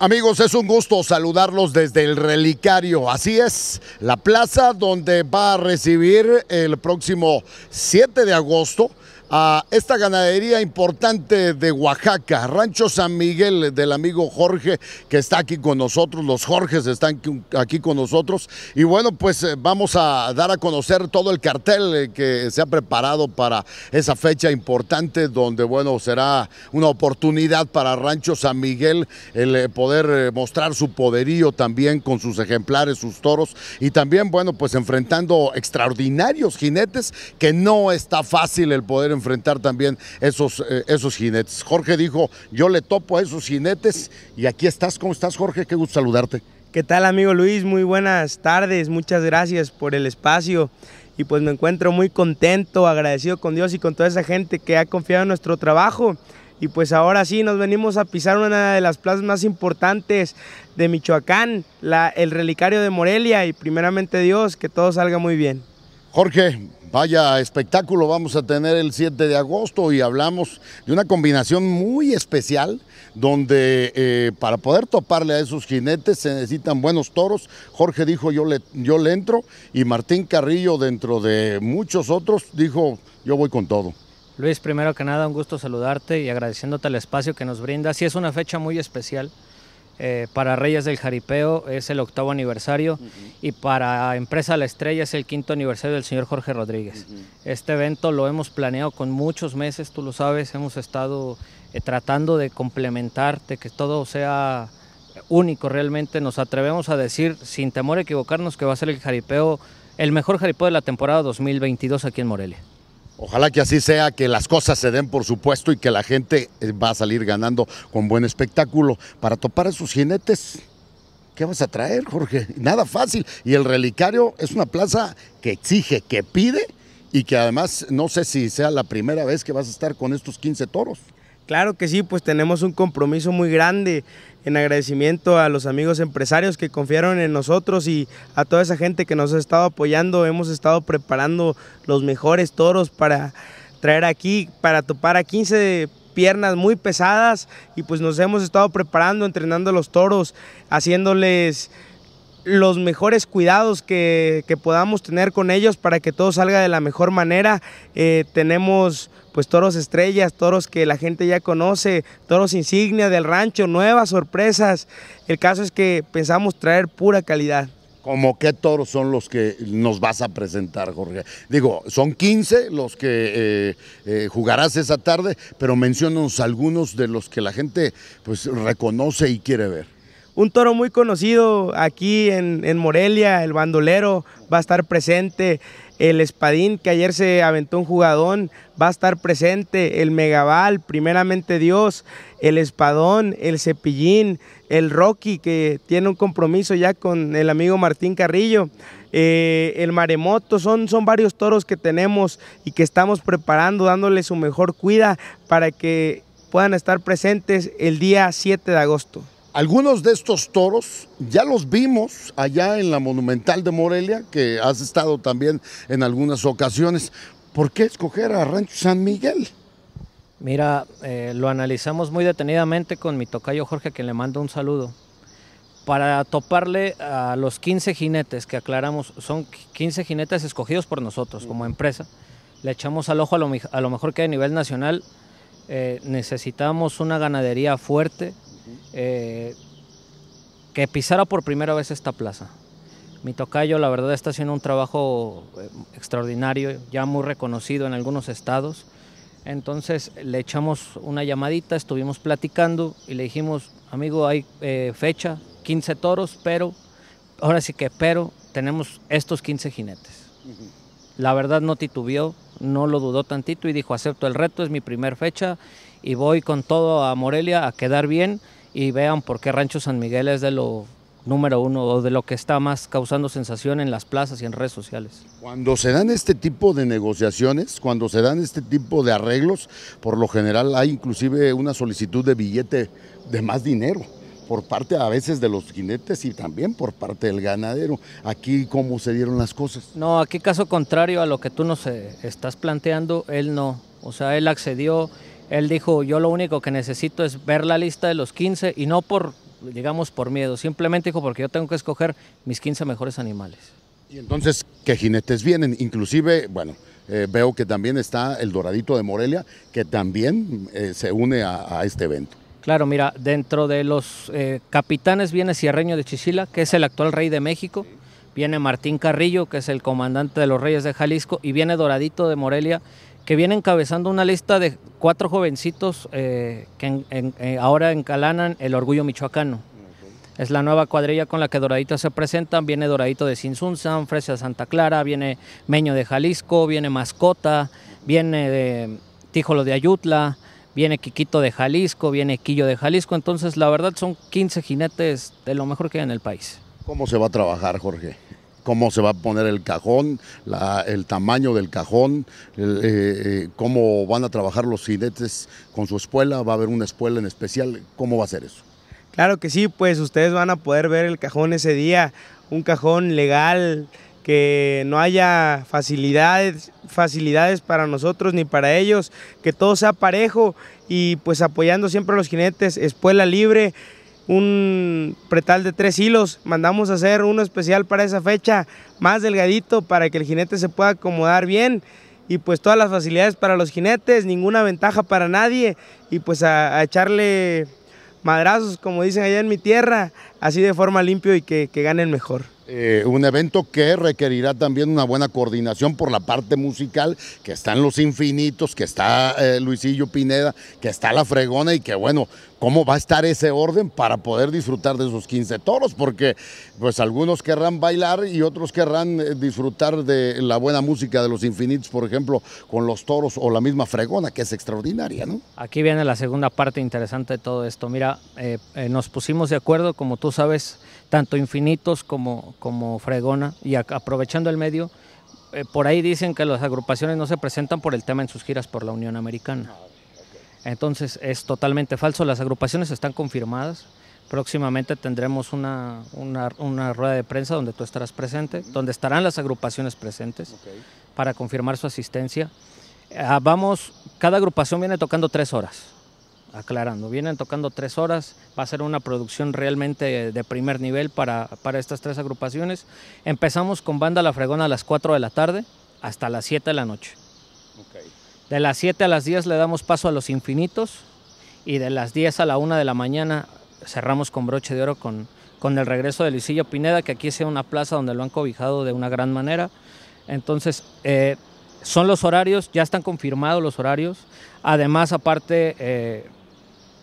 Amigos, es un gusto saludarlos desde el relicario. Así es, la plaza donde va a recibir el próximo 7 de agosto a esta ganadería importante de Oaxaca, Rancho San Miguel del amigo Jorge que está aquí con nosotros, los Jorges están aquí con nosotros y bueno pues eh, vamos a dar a conocer todo el cartel eh, que se ha preparado para esa fecha importante donde bueno será una oportunidad para Rancho San Miguel el eh, poder mostrar su poderío también con sus ejemplares, sus toros y también bueno pues enfrentando extraordinarios jinetes que no está fácil el poder enfrentar también esos, eh, esos jinetes. Jorge dijo, yo le topo a esos jinetes y aquí estás. ¿Cómo estás, Jorge? Qué gusto saludarte. ¿Qué tal, amigo Luis? Muy buenas tardes. Muchas gracias por el espacio. Y pues me encuentro muy contento, agradecido con Dios y con toda esa gente que ha confiado en nuestro trabajo. Y pues ahora sí, nos venimos a pisar una de las plazas más importantes de Michoacán, la, el relicario de Morelia y primeramente Dios, que todo salga muy bien. Jorge, Vaya espectáculo vamos a tener el 7 de agosto y hablamos de una combinación muy especial donde eh, para poder toparle a esos jinetes se necesitan buenos toros. Jorge dijo yo le, yo entro y Martín Carrillo dentro de muchos otros dijo yo voy con todo. Luis, primero que nada un gusto saludarte y agradeciéndote el espacio que nos brinda. Sí es una fecha muy especial. Eh, para Reyes del Jaripeo es el octavo aniversario y para Empresa La Estrella es el quinto aniversario del señor Jorge Rodríguez. Este evento lo hemos planeado con muchos meses, tú lo sabes, hemos estado eh, tratando de complementarte, que todo sea único realmente. Nos atrevemos a decir, sin temor a equivocarnos, que va a ser el jaripeo, el mejor jaripeo de la temporada 2022 aquí en Morelia. Ojalá que así sea, que las cosas se den por supuesto y que la gente eh, va a salir ganando con buen espectáculo. Para topar a sus jinetes, ¿qué vas a traer, Jorge? Nada fácil. Y el relicario es una plaza que exige, que pide y que además no sé si sea la primera vez que vas a estar con estos 15 toros. Claro que sí, pues tenemos un compromiso muy grande en agradecimiento a los amigos empresarios que confiaron en nosotros y a toda esa gente que nos ha estado apoyando. Hemos estado preparando los mejores toros para traer aquí, para topar a 15 piernas muy pesadas y pues nos hemos estado preparando, entrenando a los toros, haciéndoles los mejores cuidados que, podamos tener con ellos para que todo salga de la mejor manera. Eh, tenemos pues toros estrellas, toros que la gente ya conoce, toros insignia del rancho, nuevas sorpresas. El caso es que pensamos traer pura calidad. como qué toros son los que nos vas a presentar, Jorge? Digo, son 15 los que eh, eh, jugarás esa tarde, pero mencionos algunos de los que la gente pues reconoce y quiere ver un toro muy conocido aquí en, Morelia, el bandolero va a estar presente, el espadín que ayer se aventó un jugadón va a estar presente, el Megaval, primeramente Dios, el espadón, el cepillín, el Rocky que tiene un compromiso ya con el amigo Martín Carrillo, eh, el maremoto, son, son varios toros que tenemos y que estamos preparando, dándole su mejor cuida para que puedan estar presentes el día 7 de agosto. Algunos de estos toros ya los vimos allá en la Monumental de Morelia, que has estado también en algunas ocasiones. ¿Por qué escoger a Rancho San Miguel? Mira, eh, lo analizamos muy detenidamente con mi tocayo Jorge, que le mando un saludo. Para toparle a los 15 jinetes que aclaramos, son 15 jinetes escogidos por nosotros como empresa. Le echamos al ojo a lo, mejor que a nivel nacional eh, necesitamos una ganadería fuerte, eh, que pisara por primera vez esta plaza. Mi tocayo, la verdad, está haciendo un trabajo eh, extraordinario, ya muy reconocido en algunos estados. Entonces le echamos una llamadita, estuvimos platicando y le dijimos, amigo, hay eh, fecha, 15 toros, pero, ahora sí que, pero tenemos estos 15 jinetes. La verdad no titubeó, no lo dudó tantito y dijo, acepto el reto, es mi primer fecha y voy con todo a Morelia a quedar bien y vean por qué Rancho San Miguel es de lo número uno o de lo que está más causando sensación en las plazas y en redes sociales. Cuando se dan este tipo de negociaciones, cuando se dan este tipo de arreglos, por lo general hay inclusive una solicitud de billete de más dinero por parte a veces de los jinetes y también por parte del ganadero. Aquí cómo se dieron las cosas. No, aquí caso contrario a lo que tú nos eh, estás planteando, él no. O sea, él accedió él dijo, yo lo único que necesito es ver la lista de los 15 y no por, digamos, por miedo, simplemente dijo porque yo tengo que escoger mis 15 mejores animales. Y entonces, ¿qué jinetes vienen? Inclusive, bueno, eh, veo que también está el Doradito de Morelia, que también eh, se une a, este evento. Claro, mira, dentro de los eh, capitanes viene Sierreño de Chichila, que es el actual rey de México, viene Martín Carrillo, que es el comandante de los Reyes de Jalisco, y viene Doradito de Morelia, que viene encabezando una lista de cuatro jovencitos eh, que eh, ahora encalanan el orgullo michoacano. Es la nueva cuadrilla con la que Doradito se presenta. Viene Doradito de Sinsunzan, Fresa Santa Clara, viene Meño de Jalisco, viene Mascota, viene Tijolo de Ayutla, viene Quiquito de Jalisco, viene Quillo de Jalisco. Entonces, la verdad, son 15 jinetes de lo mejor que hay en el país. ¿Cómo se va a trabajar, Jorge? cómo se va a poner el cajón, el tamaño del cajón, eh, eh, cómo van a trabajar los jinetes con su espuela, va a haber una espuela en especial, ¿cómo va a ser eso? Claro que sí, pues ustedes van a poder ver el cajón ese día, un cajón legal, que no haya facilidades, facilidades para nosotros ni para ellos, que todo sea parejo y pues apoyando siempre a los jinetes, espuela libre, un pretal de tres hilos. Mandamos a hacer uno especial para esa fecha, más delgadito, para que el jinete se pueda acomodar bien. Y pues todas las facilidades para los jinetes, ninguna ventaja para nadie. Y pues a, echarle madrazos, como dicen allá en mi tierra, así de forma limpio y que, ganen mejor. Eh, un evento que requerirá también una buena coordinación por la parte musical, que están Los Infinitos, que está eh, Luisillo Pineda, que está La Fregona y que bueno, cómo va a estar ese orden para poder disfrutar de esos 15 toros, porque pues algunos querrán bailar y otros querrán eh, disfrutar de la buena música de los infinitos, por ejemplo, con los toros o la misma fregona, que es extraordinaria, ¿no? Aquí viene la segunda parte interesante de todo esto. Mira, eh, eh, nos pusimos de acuerdo, como tú sabes, tanto infinitos como, como fregona, y aprovechando el medio, por ahí dicen que las agrupaciones no se presentan por el tema en sus giras por la Unión Americana. Entonces es totalmente falso, las agrupaciones están confirmadas. Próximamente tendremos una, rueda de prensa donde tú estarás presente, donde estarán las agrupaciones presentes para confirmar su asistencia. Ah, vamos, cada agrupación viene tocando tres horas, aclarando, vienen tocando tres horas, va a ser una producción realmente de primer nivel para, para estas tres agrupaciones. Empezamos con Banda La Fregona a las 4 de la tarde hasta las 7 de la noche. De las 7 a las 10 le damos paso a los infinitos y de las 10 a la 1 de la mañana cerramos con broche de oro con, con el regreso de Luisillo Pineda, que aquí sea una plaza donde lo han cobijado de una gran manera. Entonces, eh, son los horarios, ya están confirmados los horarios. Además, aparte, eh,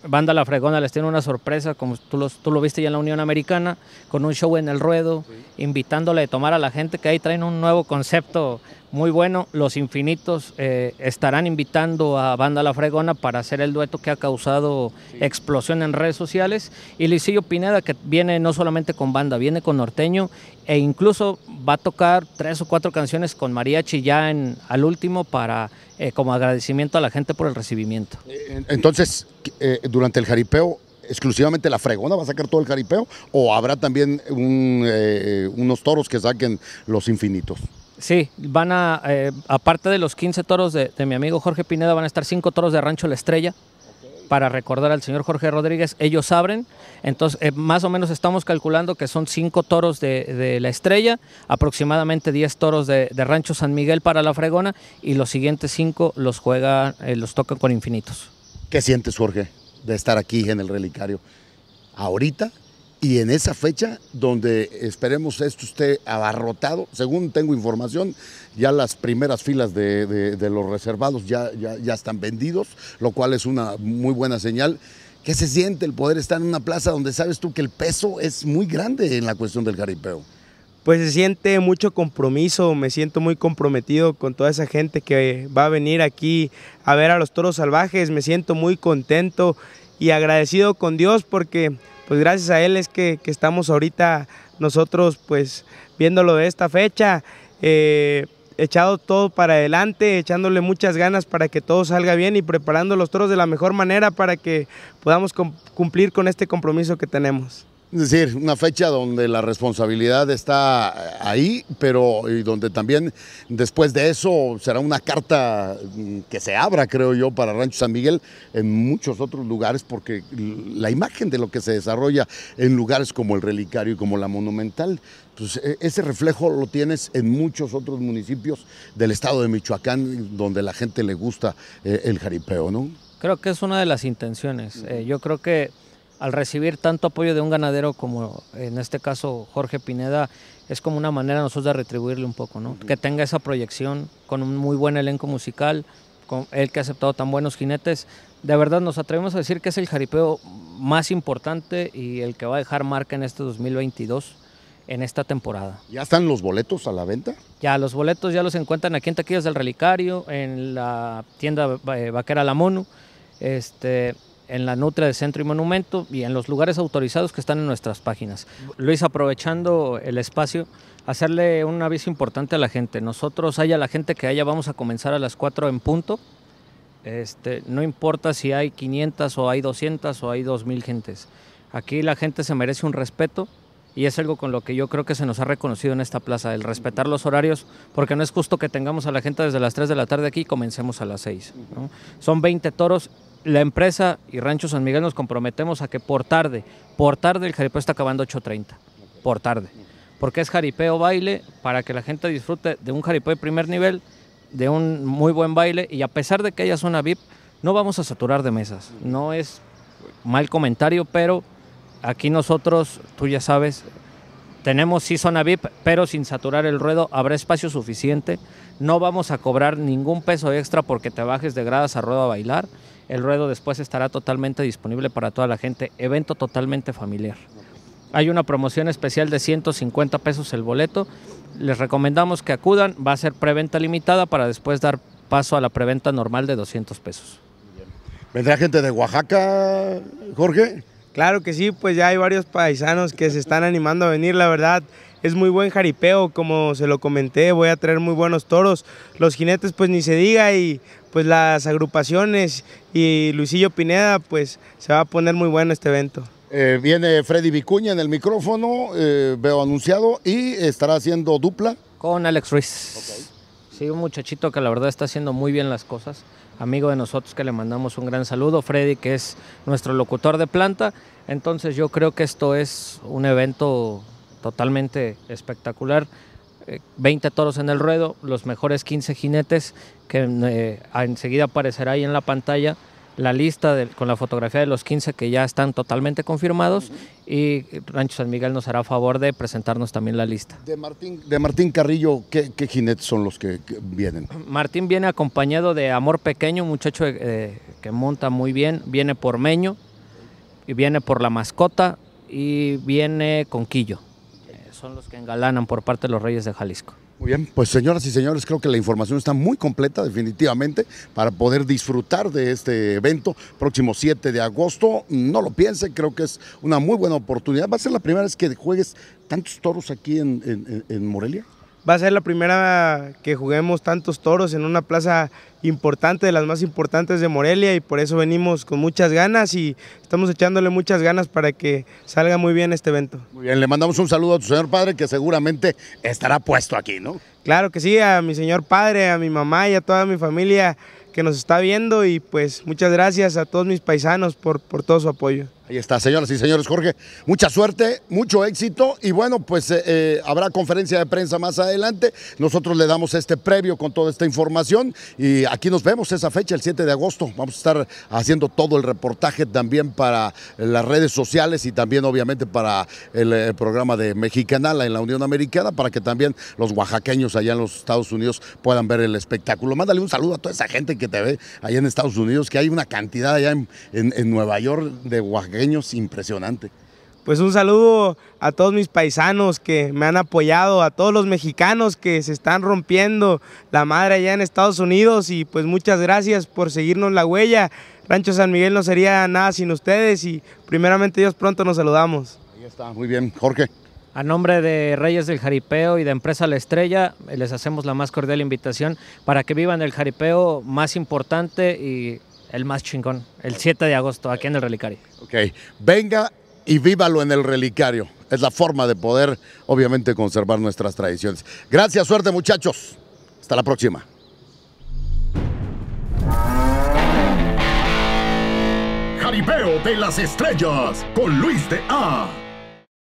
Banda La Fregona les tiene una sorpresa, como tú, tú, lo viste ya en la Unión Americana, con un show en el ruedo, invitándole a tomar a la gente, que ahí traen un nuevo concepto muy bueno. Los Infinitos eh, estarán invitando a Banda La Fregona para hacer el dueto que ha causado explosión en redes sociales. Y Luisillo Pineda, que viene no solamente con banda, viene con norteño e incluso va a tocar tres o cuatro canciones con mariachi ya en, al último para eh, como agradecimiento a la gente por el recibimiento. Eh, entonces, durante el jaripeo exclusivamente la fregona va a sacar todo el jaripeo o habrá también unos toros que saquen los infinitos? Sí, van a, eh, aparte de los 15 toros de, mi amigo Jorge Pineda, van a estar 5 toros de Rancho La Estrella para recordar al señor Jorge Rodríguez. Ellos abren, entonces eh, más o menos estamos calculando que son 5 toros de, La Estrella, aproximadamente 10 toros de, Rancho San Miguel para La Fregona y los siguientes 5 los juega, eh, los tocan con infinitos. ¿Qué sientes, Jorge, de estar aquí en el relicario? Ahorita y en esa fecha donde esperemos esto esté abarrotado, según tengo información, ya las primeras filas de, los reservados ya, ya, ya están vendidos, lo cual es una muy buena señal. ¿Qué se siente el poder estar en una plaza donde sabes tú que el peso es muy grande en la cuestión del jaripeo? Pues se siente mucho compromiso, me siento muy comprometido con toda esa gente que va a venir aquí a ver a los toros salvajes, me siento muy contento y agradecido con Dios porque pues gracias a él es que, estamos ahorita nosotros pues viéndolo de esta fecha, eh, echado todo para adelante, echándole muchas ganas para que todo salga bien y preparando los toros de la mejor manera para que podamos cumplir con este compromiso que tenemos. Es decir, una fecha donde la responsabilidad está eh, ahí, pero y donde también después de eso será una carta mm, que se abra, creo yo, para Rancho San Miguel en muchos otros lugares, porque la imagen de lo que se desarrolla en lugares como el Relicario y como la Monumental, pues e, ese reflejo lo tienes en muchos otros municipios del estado de Michoacán, donde la gente le gusta eh, el jaripeo, ¿no? Creo que es una de las intenciones. Eh, yo creo que al recibir tanto apoyo de un ganadero como en este caso Jorge Pineda, es como una manera nosotros de retribuirle un poco, ¿no? Que tenga esa proyección con un muy buen elenco musical, con él que ha aceptado tan buenos jinetes. De verdad nos atrevemos a decir que es el jaripeo más importante y el que va a dejar marca en este 2022 en esta temporada. ¿Ya están los boletos a la venta? Ya, los boletos ya los encuentran aquí en Taquillas del Relicario, en la tienda eh, Vaquera La Mono. Este, en la Nutria de Centro y Monumento y en los lugares autorizados que están en nuestras páginas. Luis, aprovechando el espacio, hacerle un aviso importante a la gente. Nosotros, haya la gente que haya, vamos a comenzar a las 4 en punto. Este, no importa si hay 500 o hay 200 o hay 2.000 gentes. Aquí la gente se merece un respeto y es algo con lo que yo creo que se nos ha reconocido en esta plaza, el respetar los horarios, porque no es justo que tengamos a la gente desde las 3 de la tarde aquí y comencemos a las 6. Son 20 toros. La empresa y Rancho San Miguel nos comprometemos a que por tarde, por tarde el jaripeo está acabando 8.30, por tarde. Porque es jaripeo baile para que la gente disfrute de un jaripeo de primer nivel, de un muy buen baile y a pesar de que es una VIP, no vamos a saturar de mesas. No es mal comentario, pero Aquí nosotros, tú ya sabes, tenemos sí zona VIP, pero sin saturar el ruedo habrá espacio suficiente. No vamos a cobrar ningún peso extra porque te bajes de gradas a ruedo a bailar. El ruedo después estará totalmente disponible para toda la gente. Evento totalmente familiar. Hay una promoción especial de 150 pesos el boleto. Les recomendamos que acudan. Va a ser preventa limitada para después dar paso a la preventa normal de 200 pesos. ¿Vendrá gente de Oaxaca, Jorge? Claro que sí, pues ya hay varios paisanos que se están animando a venir, la verdad. Es muy buen jaripeo, como se lo comenté, voy a traer muy buenos toros. Los jinetes, pues ni se diga, y pues las agrupaciones y Luisillo Pineda, pues se va a poner muy bueno este evento. Eh, viene Freddy Vicuña en el micrófono, eh, veo anunciado, y estará haciendo dupla. Con Alex Ruiz. Sí, un muchachito que la verdad está haciendo muy bien las cosas. Amigo de nosotros que le mandamos un gran saludo, Freddy, que es nuestro locutor de planta. Entonces yo creo que esto es un evento totalmente espectacular. 20 eh, toros en el ruedo, los mejores 15 jinetes que eh, enseguida aparecerá ahí en la pantalla la lista con la fotografía de los 15 que ya están totalmente confirmados y Rancho San Miguel nos hará favor de presentarnos también la lista. De Martín, de Martín Carrillo, ¿qué, jinetes son los que, vienen? Martín viene acompañado de Amor Pequeño, muchacho eh, que monta muy bien, viene por Meño, y viene por la mascota y viene con Quillo. Eh, son los que engalanan por parte de los Reyes de Jalisco. Muy bien, pues señoras y señores, creo que la información está muy completa definitivamente para poder disfrutar de este evento próximo 7 de agosto. No lo piense, creo que es una muy buena oportunidad. ¿Va a ser la primera vez que juegues tantos toros aquí en, en Morelia? Va a ser la primera que juguemos tantos toros en una plaza importante, de las más importantes de Morelia y por eso venimos con muchas ganas y estamos echándole muchas ganas para que salga muy bien este evento. Muy bien, le mandamos un saludo a tu señor padre que seguramente estará puesto aquí, ¿no? Claro que sí, a mi señor padre, a mi mamá y a toda mi familia que nos está viendo y pues muchas gracias a todos mis paisanos por, todo su apoyo. Ahí está, señoras y señores, Jorge, mucha suerte, mucho éxito y bueno, pues eh, eh, habrá conferencia de prensa más adelante. Nosotros le damos este previo con toda esta información y aquí nos vemos esa fecha, el 7 de agosto. Vamos a estar haciendo todo el reportaje también para las redes sociales y también obviamente para el, eh, programa de Mexicanala en la Unión Americana para que también los oaxaqueños allá en los Estados Unidos puedan ver el espectáculo. Mándale un saludo a toda esa gente que te ve allá en Estados Unidos, que hay una cantidad allá en, en Nueva York de oaxaqueños impresionante pues un saludo a todos mis paisanos que me han apoyado, a todos los mexicanos que se están rompiendo la madre allá en Estados Unidos y pues muchas gracias por seguirnos la huella. Rancho San Miguel no sería nada sin ustedes y primeramente Dios pronto nos saludamos. Ahí está, muy bien, Jorge. A nombre de Reyes del Jaripeo y de Empresa La Estrella, les hacemos la más cordial invitación para que vivan el jaripeo más importante y el más chingón, el 7 de agosto, aquí en el Relicario. Ok, venga y vívalo en el relicario. Es la forma de poder, obviamente, conservar nuestras tradiciones. Gracias, suerte muchachos. Hasta la próxima. de las Estrellas con Luis de A.